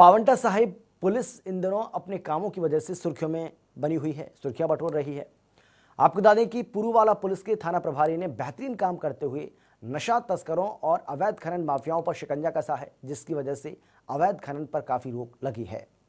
Paonta Sahib police इन दिनों अपने कामों की वजह से सुर्खियों में बनी हुई है सुर्खियां बटोर रही है आपको बता दें कि पुरुवाला पुलिस के थाना प्रभारी ने बेहतरीन काम करते हुए नशा तस्करों और अवैध खनन माफियाओं पर शिकंजा कसा है जिसकी वजह से अवैध खनन पर काफ़ी रोक लगी है